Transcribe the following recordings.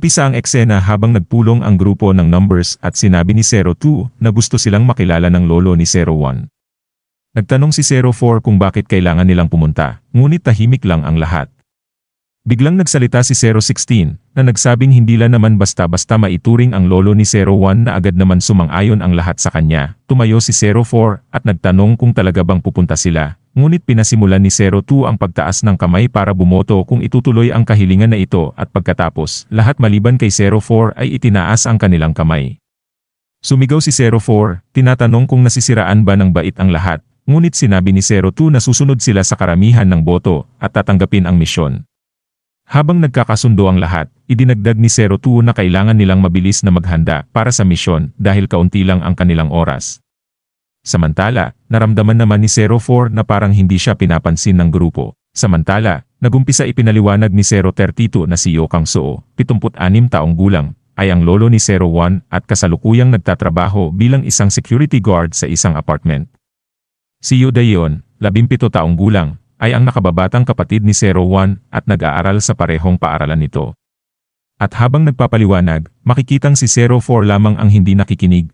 Umpisa ang eksena habang nagpulong ang grupo ng numbers at sinabi ni 02 na gusto silang makilala ng lolo ni 01. Nagtanong si 04 kung bakit kailangan nilang pumunta, ngunit tahimik lang ang lahat. Biglang nagsalita si 016 na nagsabing hindi lang naman basta-basta maituring ang lolo ni 01 na agad naman sumang-ayon ang lahat sa kanya. Tumayo si 04 at nagtanong kung talaga bang pupunta sila ngunit pinasimulan ni 02 ang pagtaas ng kamay para bumoto kung itutuloy ang kahilingan na ito at pagkatapos, lahat maliban kay 04 ay itinaas ang kanilang kamay. Sumigaw si 04, tinatanong kung nasisiraan ba ng bait ang lahat, ngunit sinabi ni 02 na susunod sila sa karamihan ng boto at tatanggapin ang misyon. Habang nagkakasundo ang lahat, idinagdag ni 02 na kailangan nilang mabilis na maghanda para sa misyon dahil kaunti lang ang kanilang oras. Samantala, naramdaman naman ni 04 na parang hindi siya pinapansin ng grupo. Samantala, nagumpisa ipinaliwanag ni 032 na si Yo Soo, 76 taong gulang, ay ang lolo ni 01 at kasalukuyang nagtatrabaho bilang isang security guard sa isang apartment. Si Yo Dayon, 17 taong gulang, ay ang nakababatang kapatid ni 01 at nag-aaral sa parehong paaralan nito. At habang nagpapaliwanag, makikitang si 04 lamang ang hindi nakikinig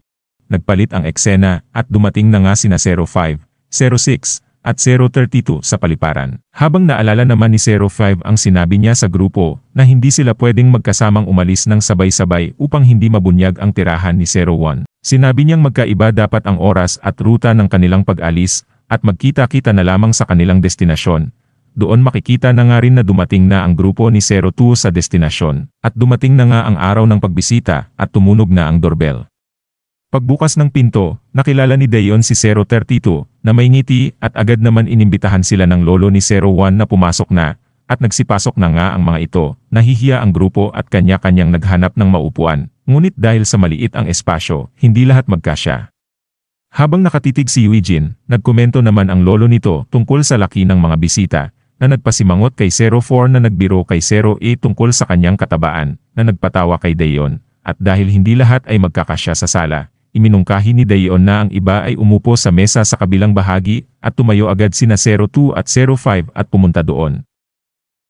nagpalit ang eksena at dumating na nga sina 05, 06, at 032 sa paliparan. Habang naalala naman ni 05 ang sinabi niya sa grupo na hindi sila pwedeng magkasamang umalis ng sabay-sabay upang hindi mabunyag ang tirahan ni 01. Sinabi niyang magkaiba dapat ang oras at ruta ng kanilang pag-alis at magkita-kita na lamang sa kanilang destinasyon. Doon makikita na nga rin na dumating na ang grupo ni 02 sa destinasyon at dumating na nga ang araw ng pagbisita at tumunog na ang doorbell. Pagbukas ng pinto, nakilala ni Dayon si 032, na may ngiti, at agad naman inimbitahan sila ng lolo ni 01 na pumasok na, at nagsipasok na nga ang mga ito, nahihiya ang grupo at kanya-kanyang naghanap ng maupuan, ngunit dahil sa maliit ang espasyo, hindi lahat magkasya. Habang nakatitig si Eugene, nagkomento naman ang lolo nito tungkol sa laki ng mga bisita, na nagpasimangot kay 04 na nagbiro kay 08 tungkol sa kanyang katabaan, na nagpatawa kay Dayon, at dahil hindi lahat ay magkakasya sa sala, iminungkahi ni Dayon na ang iba ay umupo sa mesa sa kabilang bahagi at tumayo agad sina 02 at 05 at pumunta doon.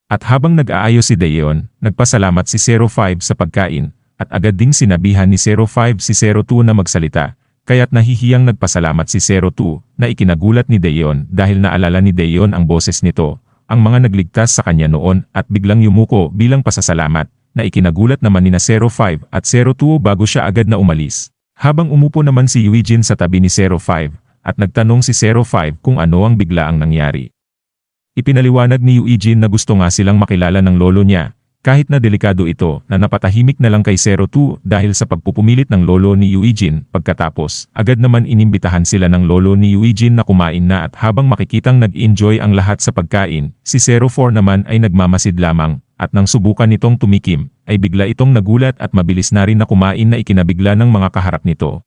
At habang nag-aayos si Dayon, nagpasalamat si 05 sa pagkain at agad ding sinabihan ni 05 si 02 na magsalita. Kaya't nahihiyang nagpasalamat si 02 na ikinagulat ni Dayon dahil naalala ni Dayon ang boses nito, ang mga nagligtas sa kanya noon at biglang yumuko bilang pasasalamat na ikinagulat naman ni na 05 at 02 bago siya agad na umalis. Habang umupo naman si Eugene sa tabi ni 05, at nagtanong si 05 kung ano ang biglaang nangyari. Ipinaliwanag ni Eugene na gusto nga silang makilala ng lolo niya, kahit na delikado ito na napatahimik na lang kay 02 dahil sa pagpupumilit ng lolo ni Eugene pagkatapos, agad naman inimbitahan sila ng lolo ni Eugene na kumain na at habang makikitang nag-enjoy ang lahat sa pagkain, si 04 naman ay nagmamasid lamang, at nang subukan nitong tumikim, ay bigla itong nagulat at mabilis na rin na kumain na ikinabigla ng mga kaharap nito.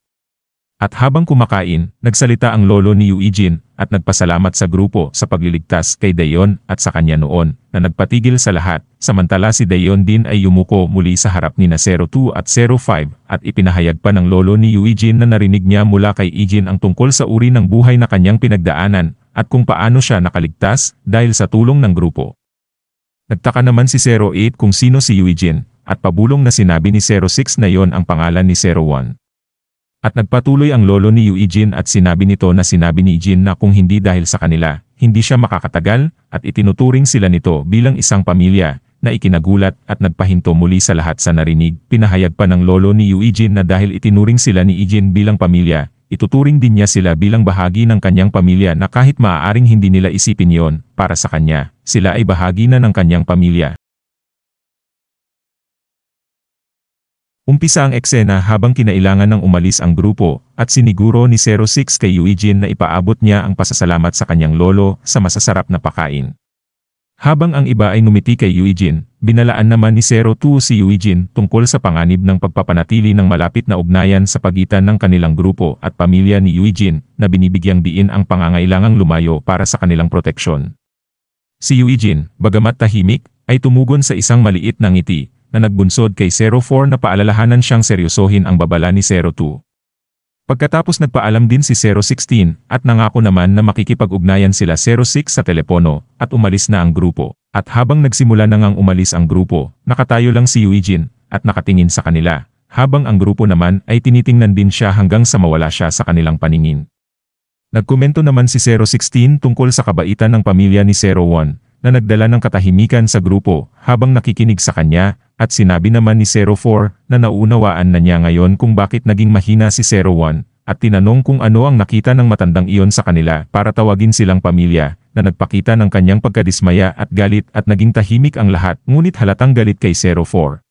At habang kumakain, nagsalita ang lolo ni Eugene at nagpasalamat sa grupo sa pagliligtas kay Dayon at sa kanya noon na nagpatigil sa lahat, samantala si Dayon din ay yumuko muli sa harap ni na 02 at 05 at ipinahayag pa ng lolo ni Eugene na narinig niya mula kay Eugene ang tungkol sa uri ng buhay na kanyang pinagdaanan at kung paano siya nakaligtas dahil sa tulong ng grupo. Nagtaka naman si 08 kung sino si Eugene, at pabulong na sinabi ni 06 na yon ang pangalan ni 01. At nagpatuloy ang lolo ni Eugene at sinabi nito na sinabi ni Eugene na kung hindi dahil sa kanila, hindi siya makakatagal, at itinuturing sila nito bilang isang pamilya, na ikinagulat at nagpahinto muli sa lahat sa narinig. Pinahayag pa ng lolo ni Eugene na dahil itinuring sila ni Eugene bilang pamilya, ituturing din niya sila bilang bahagi ng kanyang pamilya na kahit maaaring hindi nila isipin yon, para sa kanya, sila ay bahagi na ng kanyang pamilya. Umpisa ang eksena habang kinailangan ng umalis ang grupo, at siniguro ni 06 kay Eugene na ipaabot niya ang pasasalamat sa kanyang lolo sa masasarap na pakain. Habang ang iba ay numiti kay Eugene, binalaan naman ni 02 si Eugene tungkol sa panganib ng pagpapanatili ng malapit na ugnayan sa pagitan ng kanilang grupo at pamilya ni Eugene na binibigyang diin ang pangangailangang lumayo para sa kanilang proteksyon. Si Eugene, bagamat tahimik, ay tumugon sa isang maliit na ngiti na nagbunsod kay 04 na paalalahanan siyang seryosohin ang babala ni 02. Pagkatapos nagpaalam din si 016 at nangako naman na makikipag-ugnayan sila 06 sa telepono at umalis na ang grupo. At habang nagsimula nang ngang umalis ang grupo, nakatayo lang si Yuijin, at nakatingin sa kanila, habang ang grupo naman ay tinitingnan din siya hanggang sa mawala siya sa kanilang paningin. Nagkomento naman si 016 tungkol sa kabaitan ng pamilya ni 01, na nagdala ng katahimikan sa grupo, habang nakikinig sa kanya, at sinabi naman ni 04 na naunawaan na niya ngayon kung bakit naging mahina si 01, at tinanong kung ano ang nakita ng matandang iyon sa kanila para tawagin silang pamilya, na nagpakita ng kanyang pagkadismaya at galit at naging tahimik ang lahat ngunit halatang galit kay 04.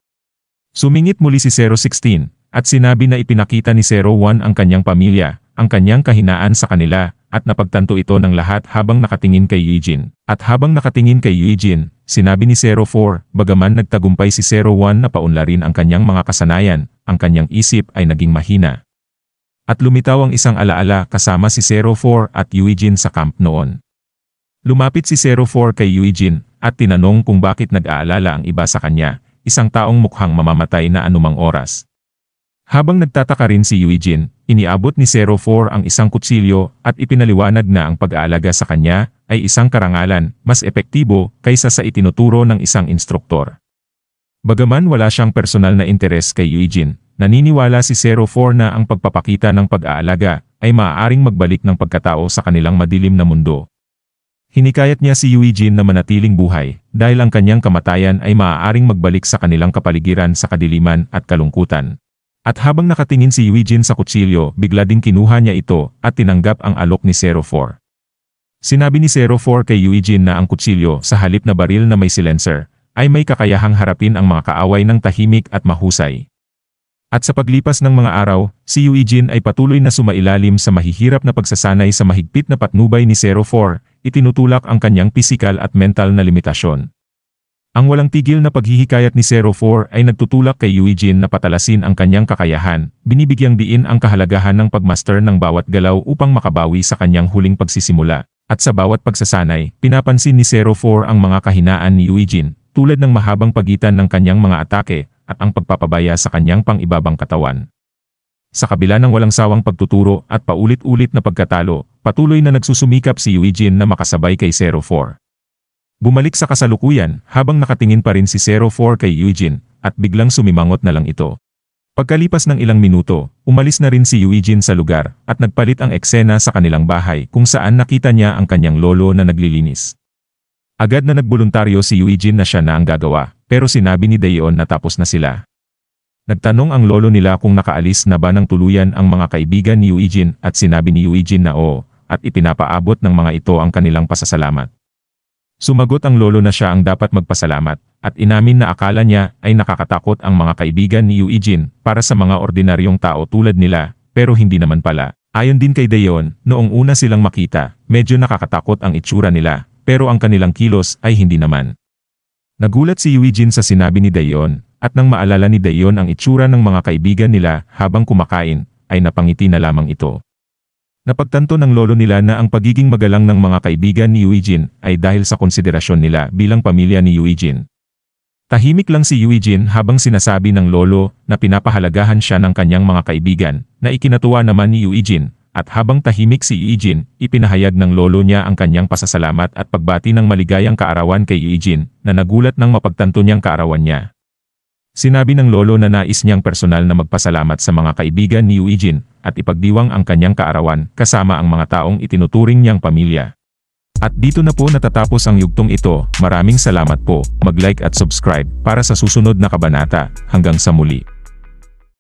Sumingit muli si 016 at sinabi na ipinakita ni 01 ang kanyang pamilya, ang kanyang kahinaan sa kanila at napagtanto ito ng lahat habang nakatingin kay Eugene. At habang nakatingin kay Eugene, sinabi ni 04, bagaman nagtagumpay si 01 na paunlarin ang kanyang mga kasanayan, ang kanyang isip ay naging mahina. At lumitaw ang isang alaala kasama si 04 at Eugene sa camp noon. Lumapit si 04 kay Eugene at tinanong kung bakit nag-aalala ang iba sa kanya, isang taong mukhang mamamatay na anumang oras. Habang nagtataka rin si Eugene, iniabot ni 04 ang isang kutsilyo at ipinaliwanag na ang pag-aalaga sa kanya ay isang karangalan, mas epektibo kaysa sa itinuturo ng isang instruktor. Bagaman wala siyang personal na interes kay Eugene, naniniwala si 04 na ang pagpapakita ng pag-aalaga ay maaaring magbalik ng pagkatao sa kanilang madilim na mundo. Hinikayat niya si Yui Jin na manatiling buhay, dahil ang kanyang kamatayan ay maaaring magbalik sa kanilang kapaligiran sa kadiliman at kalungkutan. At habang nakatingin si Yui Jin sa kutsilyo, bigla ding kinuha niya ito, at tinanggap ang alok ni Zero Four. Sinabi ni Zero Four kay Yui Jin na ang kutsilyo, sa halip na baril na may silencer, ay may kakayahang harapin ang mga kaaway ng tahimik at mahusay. At sa paglipas ng mga araw, si Yui Jin ay patuloy na sumailalim sa mahihirap na pagsasanay sa mahigpit na patnubay ni Zero Four, itinutulak ang kanyang pisikal at mental na limitasyon. Ang walang tigil na paghihikayat ni Zero Four ay nagtutulak kay Eugene na patalasin ang kanyang kakayahan, binibigyang diin ang kahalagahan ng pagmaster ng bawat galaw upang makabawi sa kanyang huling pagsisimula. At sa bawat pagsasanay, pinapansin ni Zero Four ang mga kahinaan ni Eugene, tulad ng mahabang pagitan ng kanyang mga atake at ang pagpapabaya sa kanyang pang-ibabang katawan. Sa kabila ng walang sawang pagtuturo at paulit-ulit na pagkatalo, patuloy na nagsusumikap si Eugene na makasabay kay 04. Bumalik sa kasalukuyan habang nakatingin pa rin si 04 kay Eugene at biglang sumimangot na lang ito. Pagkalipas ng ilang minuto, umalis na rin si Eugene sa lugar at nagpalit ang eksena sa kanilang bahay kung saan nakita niya ang kanyang lolo na naglilinis. Agad na nagboluntaryo si Eugene na siya na ang gagawa, pero sinabi ni Dayon na tapos na sila. Nagtanong ang lolo nila kung nakaalis na ba ng tuluyan ang mga kaibigan ni Eugene at sinabi ni Eugene na oo, at ipinapaabot ng mga ito ang kanilang pasasalamat. Sumagot ang lolo na siya ang dapat magpasalamat, at inamin na akala niya ay nakakatakot ang mga kaibigan ni Eugene para sa mga ordinaryong tao tulad nila, pero hindi naman pala. Ayon din kay Dayon, noong una silang makita, medyo nakakatakot ang itsura nila, pero ang kanilang kilos ay hindi naman. Nagulat si Eugene sa sinabi ni Dayon, at nang maalala ni Dayon ang itsura ng mga kaibigan nila habang kumakain, ay napangiti na lamang ito. Napagtanto ng lolo nila na ang pagiging magalang ng mga kaibigan ni Eugene ay dahil sa konsiderasyon nila bilang pamilya ni Eugene. Tahimik lang si Eugene habang sinasabi ng lolo na pinapahalagahan siya ng kanyang mga kaibigan na ikinatuwa naman ni Eugene at habang tahimik si Eugene, ipinahayag ng lolo niya ang kanyang pasasalamat at pagbati ng maligayang kaarawan kay Eugene na nagulat ng mapagtanto niyang kaarawan niya. Sinabi ng lolo na nais niyang personal na magpasalamat sa mga kaibigan ni Eugene at ipagdiwang ang kanyang kaarawan kasama ang mga taong itinuturing niyang pamilya. At dito na po natatapos ang yugtong ito, maraming salamat po, mag-like at subscribe para sa susunod na kabanata, hanggang sa muli.